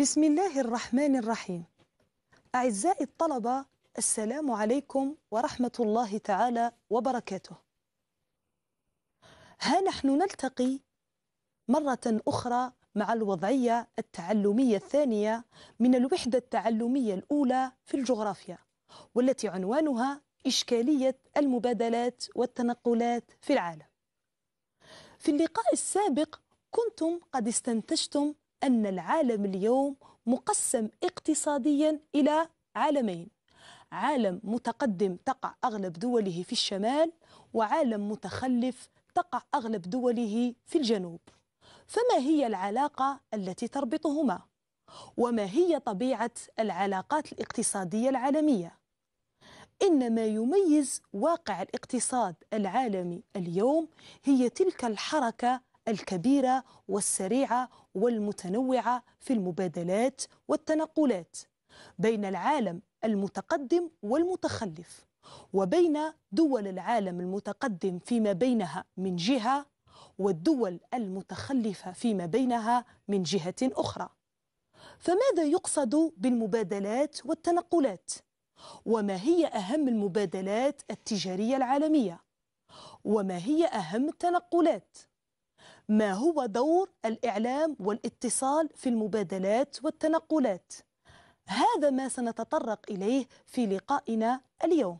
بسم الله الرحمن الرحيم أعزائي الطلبة السلام عليكم ورحمة الله تعالى وبركاته ها نحن نلتقي مرة أخرى مع الوضعية التعلمية الثانية من الوحدة التعلمية الأولى في الجغرافيا والتي عنوانها إشكالية المبادلات والتنقلات في العالم في اللقاء السابق كنتم قد استنتجتم أن العالم اليوم مقسم اقتصاديا إلى عالمين عالم متقدم تقع أغلب دوله في الشمال وعالم متخلف تقع أغلب دوله في الجنوب فما هي العلاقة التي تربطهما؟ وما هي طبيعة العلاقات الاقتصادية العالمية؟ إن ما يميز واقع الاقتصاد العالمي اليوم هي تلك الحركة الكبيرة والسريعة والمتنوعة في المبادلات والتنقلات بين العالم المتقدم والمتخلف وبين دول العالم المتقدم فيما بينها من جهة والدول المتخلفة فيما بينها من جهة أخرى فماذا يقصد بالمبادلات والتنقلات؟ وما هي أهم المبادلات التجارية العالمية؟ وما هي أهم التنقلات؟ ما هو دور الإعلام والاتصال في المبادلات والتنقلات هذا ما سنتطرق إليه في لقائنا اليوم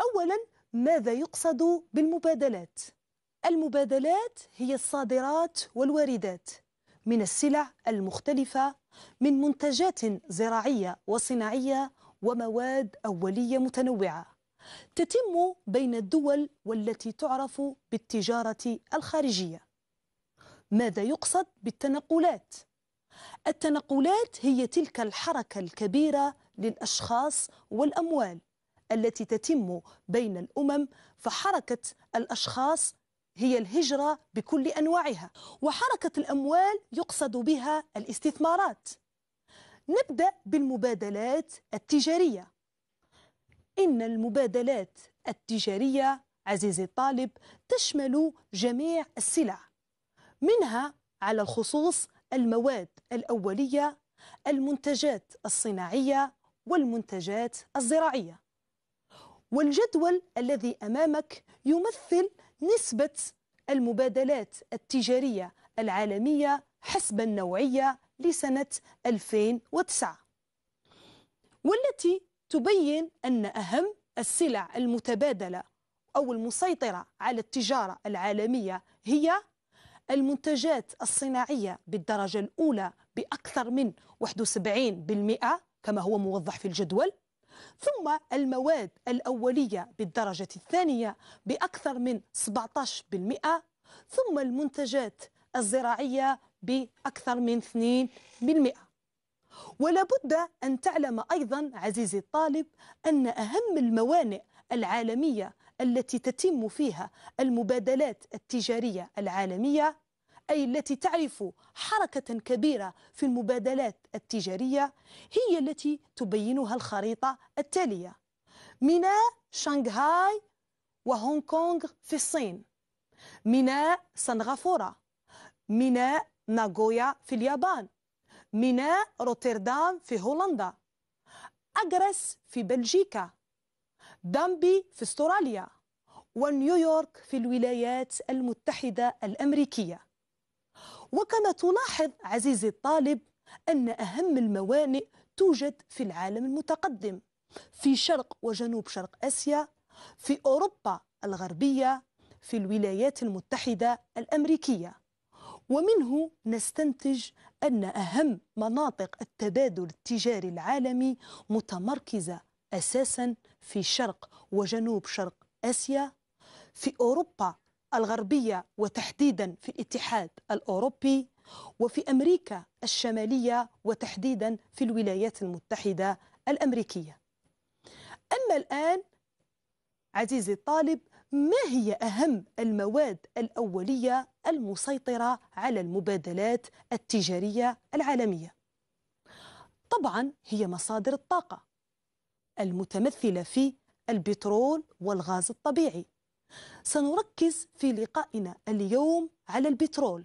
أولا ماذا يقصد بالمبادلات؟ المبادلات هي الصادرات والواردات من السلع المختلفة من منتجات زراعية وصناعية ومواد أولية متنوعة تتم بين الدول والتي تعرف بالتجارة الخارجية ماذا يقصد بالتنقلات التنقلات هي تلك الحركة الكبيرة للأشخاص والأموال التي تتم بين الأمم فحركة الأشخاص هي الهجرة بكل أنواعها وحركة الأموال يقصد بها الاستثمارات نبدأ بالمبادلات التجارية إن المبادلات التجارية عزيزي الطالب تشمل جميع السلع منها على الخصوص المواد الأولية المنتجات الصناعية والمنتجات الزراعية والجدول الذي أمامك يمثل نسبة المبادلات التجارية العالمية حسب النوعية لسنة 2009 والتي تبين أن أهم السلع المتبادلة أو المسيطرة على التجارة العالمية هي المنتجات الصناعية بالدرجة الأولى بأكثر من 71% كما هو موضح في الجدول ثم المواد الأولية بالدرجة الثانية بأكثر من 17% ثم المنتجات الزراعية بأكثر من 2% ولا بد أن تعلم أيضا عزيزي الطالب أن أهم الموانئ العالمية التي تتم فيها المبادلات التجارية العالمية أي التي تعرف حركة كبيرة في المبادلات التجارية هي التي تبينها الخريطة التالية ميناء شانغهاي وهونغ كونغ في الصين ميناء سنغافورة ميناء ناغويا في اليابان ميناء روتردام في هولندا أجرس في بلجيكا دامبي في استراليا ونيويورك في الولايات المتحدة الأمريكية وكما تلاحظ عزيزي الطالب أن أهم الموانئ توجد في العالم المتقدم في شرق وجنوب شرق آسيا في أوروبا الغربية في الولايات المتحدة الأمريكية ومنه نستنتج أن أهم مناطق التبادل التجاري العالمي متمركزة أساسا في شرق وجنوب شرق آسيا في أوروبا الغربية وتحديدا في الاتحاد الأوروبي وفي أمريكا الشمالية وتحديدا في الولايات المتحدة الأمريكية أما الآن عزيزي الطالب ما هي أهم المواد الأولية المسيطرة على المبادلات التجارية العالمية؟ طبعا هي مصادر الطاقة المتمثلة في البترول والغاز الطبيعي سنركز في لقائنا اليوم على البترول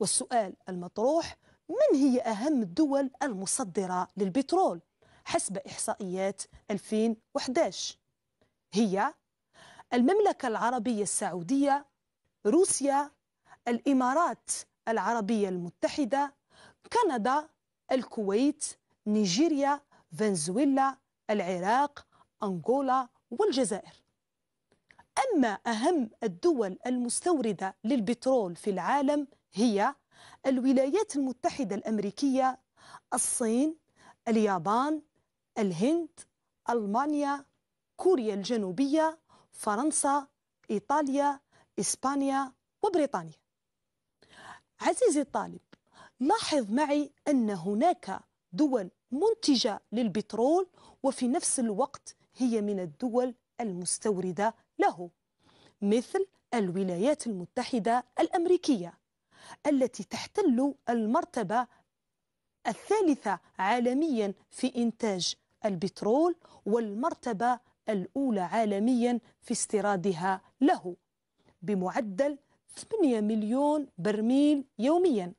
والسؤال المطروح من هي أهم الدول المصدرة للبترول حسب إحصائيات 2011 هي المملكة العربية السعودية روسيا الإمارات العربية المتحدة كندا الكويت نيجيريا فنزويلا العراق أنغولا والجزائر أما أهم الدول المستوردة للبترول في العالم هي الولايات المتحدة الأمريكية الصين اليابان الهند ألمانيا كوريا الجنوبية فرنسا إيطاليا إسبانيا وبريطانيا عزيزي الطالب لاحظ معي أن هناك دول منتجة للبترول وفي نفس الوقت هي من الدول المستوردة له مثل الولايات المتحدة الأمريكية التي تحتل المرتبة الثالثة عالميا في إنتاج البترول والمرتبة الأولى عالميا في استيرادها له بمعدل 8 مليون برميل يوميا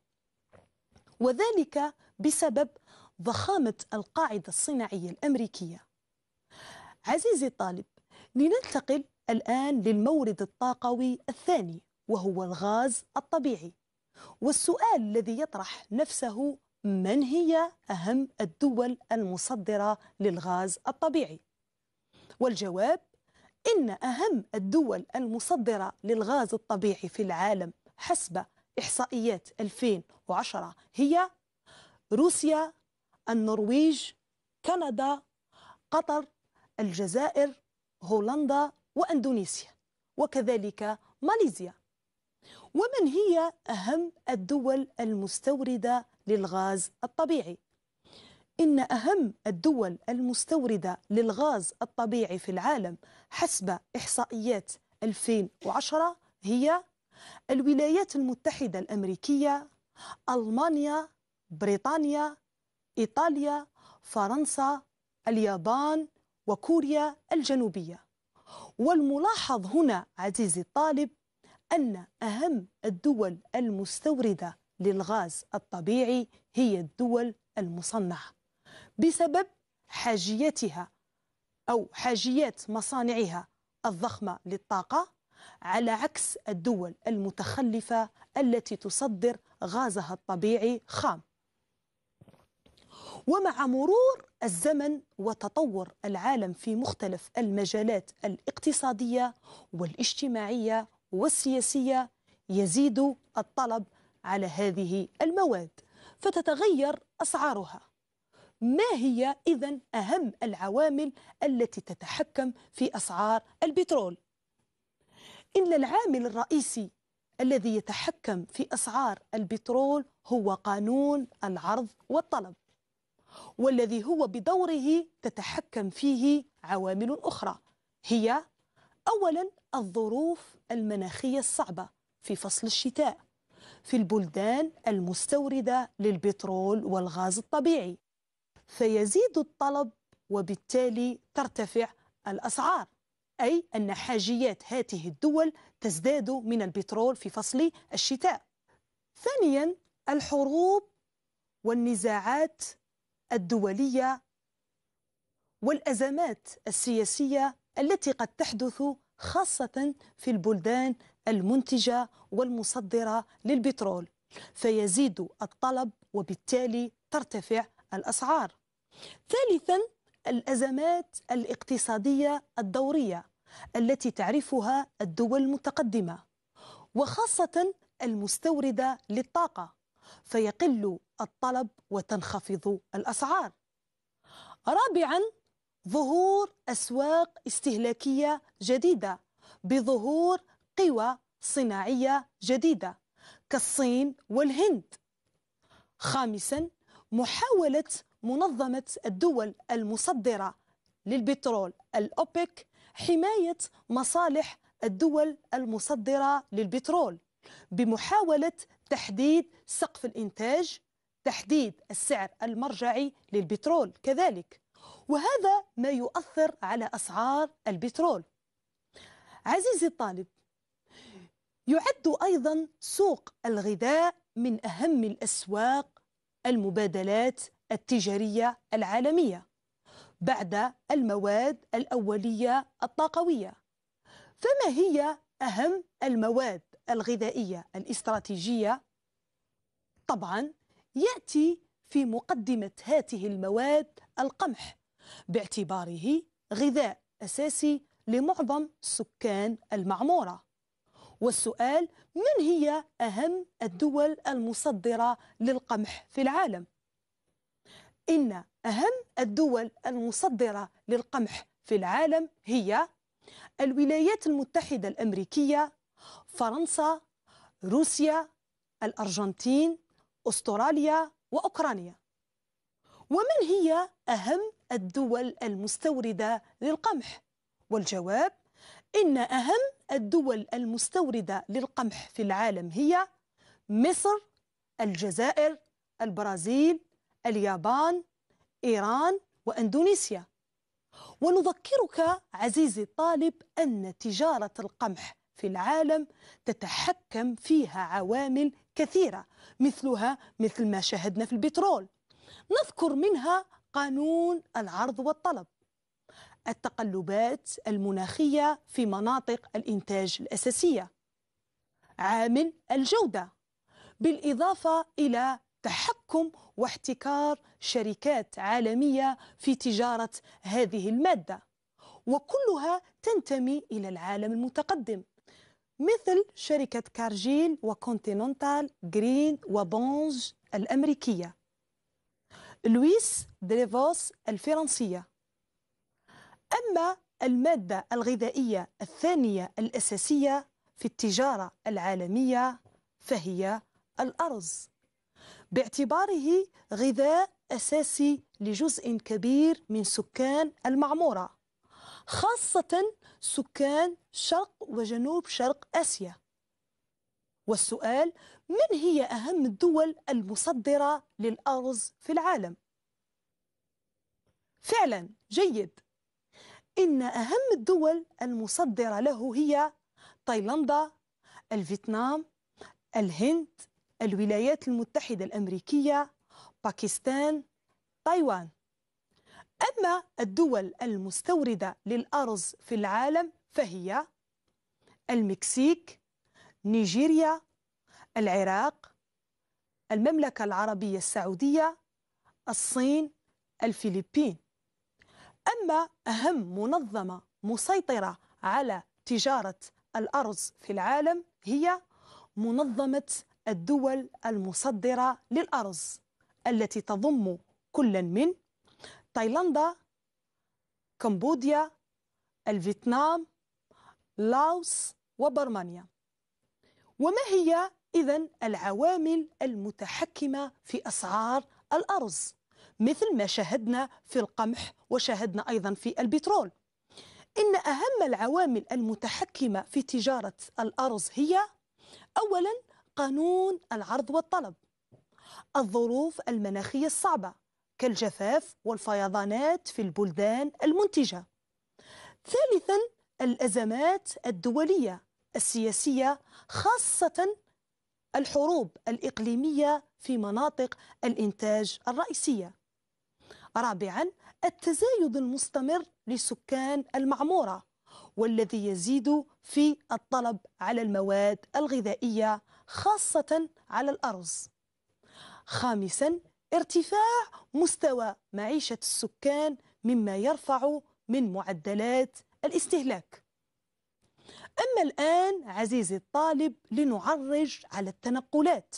وذلك بسبب ضخامة القاعدة الصناعية الأمريكية عزيزي الطالب لننتقل الآن للمورد الطاقوي الثاني وهو الغاز الطبيعي والسؤال الذي يطرح نفسه من هي أهم الدول المصدرة للغاز الطبيعي؟ والجواب إن أهم الدول المصدرة للغاز الطبيعي في العالم حسب إحصائيات 2010 هي روسيا النرويج كندا قطر الجزائر هولندا واندونيسيا وكذلك ماليزيا ومن هي اهم الدول المستورده للغاز الطبيعي ان اهم الدول المستورده للغاز الطبيعي في العالم حسب احصائيات 2010 هي الولايات المتحده الامريكيه المانيا بريطانيا إيطاليا فرنسا اليابان وكوريا الجنوبية والملاحظ هنا عزيزي الطالب أن أهم الدول المستوردة للغاز الطبيعي هي الدول المصنعة بسبب حاجيتها أو حاجيات مصانعها الضخمة للطاقة على عكس الدول المتخلفة التي تصدر غازها الطبيعي خام ومع مرور الزمن وتطور العالم في مختلف المجالات الاقتصادية والاجتماعية والسياسية يزيد الطلب على هذه المواد فتتغير أسعارها ما هي إذا أهم العوامل التي تتحكم في أسعار البترول؟ إن العامل الرئيسي الذي يتحكم في أسعار البترول هو قانون العرض والطلب والذي هو بدوره تتحكم فيه عوامل أخرى هي أولا الظروف المناخية الصعبة في فصل الشتاء في البلدان المستوردة للبترول والغاز الطبيعي فيزيد الطلب وبالتالي ترتفع الأسعار أي أن حاجيات هذه الدول تزداد من البترول في فصل الشتاء ثانيا الحروب والنزاعات الدولية والأزمات السياسية التي قد تحدث خاصة في البلدان المنتجة والمصدرة للبترول فيزيد الطلب وبالتالي ترتفع الأسعار ثالثا الأزمات الاقتصادية الدورية التي تعرفها الدول المتقدمة وخاصة المستوردة للطاقة فيقل الطلب وتنخفض الأسعار رابعا ظهور أسواق استهلاكية جديدة بظهور قوى صناعية جديدة كالصين والهند خامسا محاولة منظمة الدول المصدرة للبترول الأوبك حماية مصالح الدول المصدرة للبترول بمحاولة تحديد سقف الإنتاج تحديد السعر المرجعي للبترول كذلك وهذا ما يؤثر على أسعار البترول عزيزي الطالب يعد أيضا سوق الغذاء من أهم الأسواق المبادلات التجارية العالمية بعد المواد الأولية الطاقوية فما هي أهم المواد الغذائية الاستراتيجية طبعا يأتي في مقدمة هذه المواد القمح باعتباره غذاء أساسي لمعظم سكان المعمورة والسؤال من هي أهم الدول المصدرة للقمح في العالم؟ إن أهم الدول المصدرة للقمح في العالم هي الولايات المتحدة الأمريكية فرنسا روسيا الأرجنتين أستراليا وأوكرانيا ومن هي أهم الدول المستوردة للقمح؟ والجواب إن أهم الدول المستوردة للقمح في العالم هي مصر الجزائر البرازيل اليابان إيران وأندونيسيا ونذكرك عزيزي الطالب أن تجارة القمح في العالم تتحكم فيها عوامل كثيرة مثلها مثل ما شاهدنا في البترول نذكر منها قانون العرض والطلب التقلبات المناخية في مناطق الإنتاج الأساسية عامل الجودة بالإضافة إلى تحكم واحتكار شركات عالمية في تجارة هذه المادة وكلها تنتمي إلى العالم المتقدم مثل شركة كارجيل وكونتيننتال جرين وبونج الأمريكية لويس دريفوس الفرنسية أما المادة الغذائية الثانية الأساسية في التجارة العالمية فهي الأرز باعتباره غذاء أساسي لجزء كبير من سكان المعمورة خاصة سكان شرق وجنوب شرق آسيا والسؤال من هي أهم الدول المصدرة للأرز في العالم؟ فعلا جيد إن أهم الدول المصدرة له هي تايلاندا الفيتنام الهند الولايات المتحدة الأمريكية باكستان تايوان أما الدول المستوردة للأرز في العالم فهي المكسيك نيجيريا العراق المملكة العربية السعودية الصين الفلبين أما أهم منظمة مسيطرة على تجارة الأرز في العالم هي منظمة الدول المصدرة للأرز التي تضم كل من تايلاندا كمبوديا الفيتنام لاوس وبرمانيا وما هي إذا العوامل المتحكمة في أسعار الأرز مثل ما شاهدنا في القمح وشاهدنا أيضا في البترول إن أهم العوامل المتحكمة في تجارة الأرز هي أولا قانون العرض والطلب الظروف المناخية الصعبة كالجفاف والفيضانات في البلدان المنتجة ثالثا الأزمات الدولية السياسية خاصة الحروب الإقليمية في مناطق الإنتاج الرئيسية رابعا التزايد المستمر لسكان المعمورة والذي يزيد في الطلب على المواد الغذائية خاصة على الأرز خامسا ارتفاع مستوى معيشة السكان مما يرفع من معدلات الاستهلاك أما الآن عزيزي الطالب لنعرج على التنقلات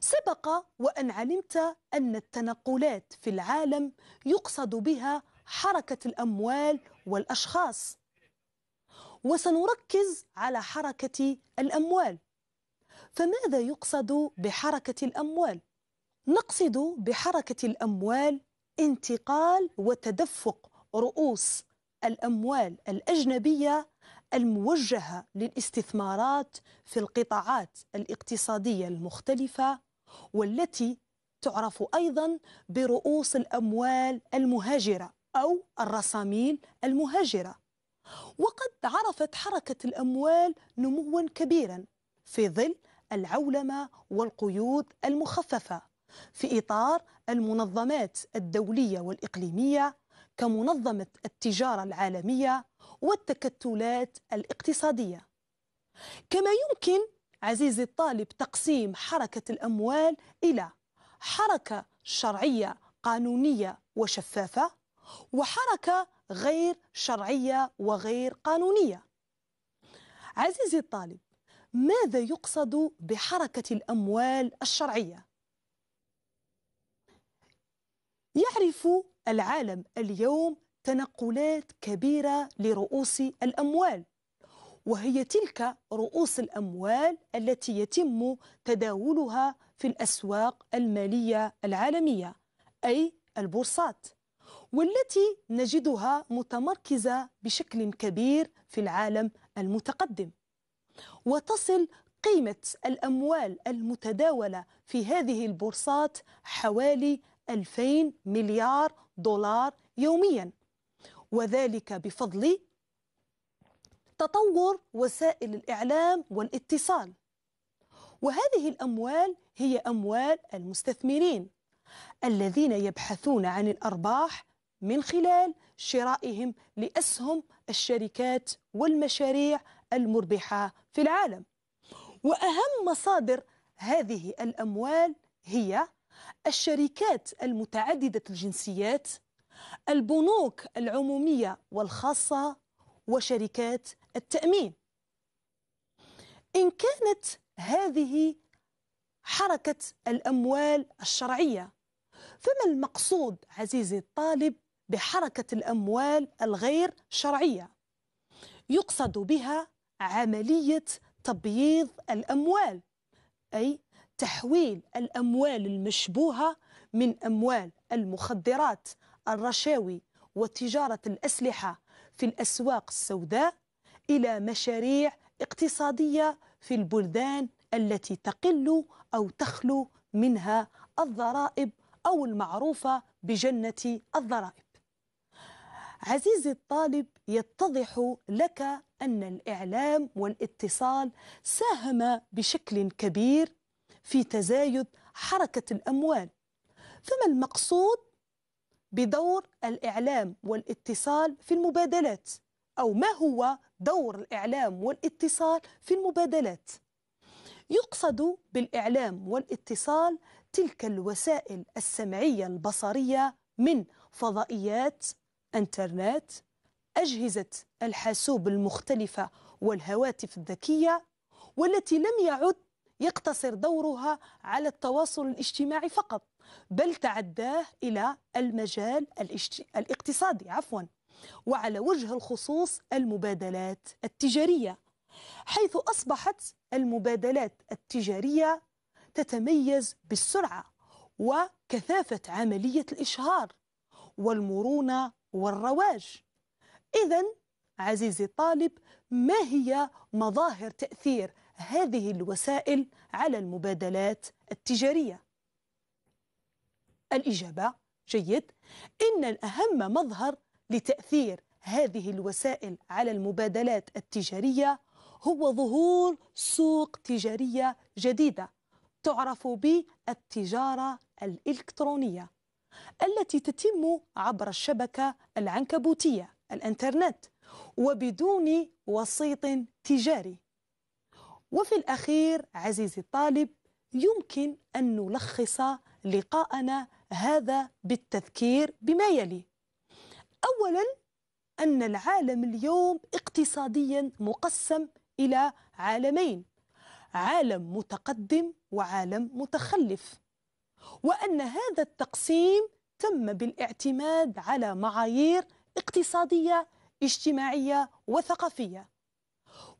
سبق وأن علمت أن التنقلات في العالم يقصد بها حركة الأموال والأشخاص وسنركز على حركة الأموال فماذا يقصد بحركة الأموال؟ نقصد بحركة الأموال انتقال وتدفق رؤوس الأموال الأجنبية الموجهة للاستثمارات في القطاعات الاقتصادية المختلفة والتي تعرف أيضا برؤوس الأموال المهاجرة أو الرصاميل المهاجرة وقد عرفت حركة الأموال نموا كبيرا في ظل العولمة والقيود المخففة في إطار المنظمات الدولية والإقليمية كمنظمة التجارة العالمية والتكتلات الاقتصادية كما يمكن عزيزي الطالب تقسيم حركة الأموال إلى حركة شرعية قانونية وشفافة وحركة غير شرعية وغير قانونية عزيزي الطالب ماذا يقصد بحركة الأموال الشرعية؟ يعرف العالم اليوم تنقلات كبيرة لرؤوس الأموال وهي تلك رؤوس الأموال التي يتم تداولها في الأسواق المالية العالمية أي البورصات والتي نجدها متمركزة بشكل كبير في العالم المتقدم وتصل قيمة الأموال المتداولة في هذه البورصات حوالي 2000 مليار دولار يوميا وذلك بفضل تطور وسائل الإعلام والاتصال وهذه الأموال هي أموال المستثمرين الذين يبحثون عن الأرباح من خلال شرائهم لأسهم الشركات والمشاريع المربحة في العالم وأهم مصادر هذه الأموال هي الشركات المتعددة الجنسيات البنوك العمومية والخاصة وشركات التأمين إن كانت هذه حركة الأموال الشرعية فما المقصود عزيزي الطالب بحركة الأموال الغير شرعية؟ يقصد بها عملية تبييض الأموال أي تحويل الأموال المشبوهة من أموال المخدرات الرشاوي وتجارة الأسلحة في الأسواق السوداء إلى مشاريع اقتصادية في البلدان التي تقل أو تخلو منها الضرائب أو المعروفة بجنة الضرائب عزيزي الطالب يتضح لك أن الإعلام والاتصال ساهم بشكل كبير في تزايد حركة الأموال فما المقصود بدور الإعلام والاتصال في المبادلات أو ما هو دور الإعلام والاتصال في المبادلات يقصد بالإعلام والاتصال تلك الوسائل السمعية البصرية من فضائيات انترنت أجهزة الحاسوب المختلفة والهواتف الذكية والتي لم يعد يقتصر دورها على التواصل الاجتماعي فقط بل تعداه إلى المجال الاقتصادي عفوا وعلى وجه الخصوص المبادلات التجارية حيث أصبحت المبادلات التجارية تتميز بالسرعة وكثافة عملية الإشهار والمرونة والرواج إذا عزيزي الطالب ما هي مظاهر تأثير هذه الوسائل على المبادلات التجارية؟ الإجابة جيد إن الأهم مظهر لتأثير هذه الوسائل على المبادلات التجارية هو ظهور سوق تجارية جديدة تعرف بالتجارة الإلكترونية التي تتم عبر الشبكة العنكبوتية الانترنت وبدون وسيط تجاري وفي الأخير عزيزي الطالب يمكن أن نلخص لقاءنا هذا بالتذكير بما يلي أولا أن العالم اليوم اقتصاديا مقسم إلى عالمين عالم متقدم وعالم متخلف وأن هذا التقسيم تم بالاعتماد على معايير اقتصادية اجتماعية وثقافية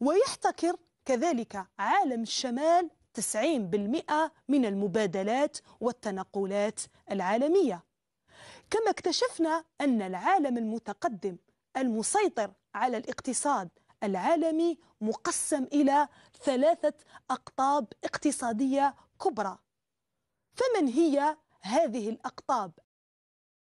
ويحتكر كذلك عالم الشمال 90% من المبادلات والتنقلات العالمية كما اكتشفنا أن العالم المتقدم المسيطر على الاقتصاد العالمي مقسم إلى ثلاثة أقطاب اقتصادية كبرى فمن هي هذه الأقطاب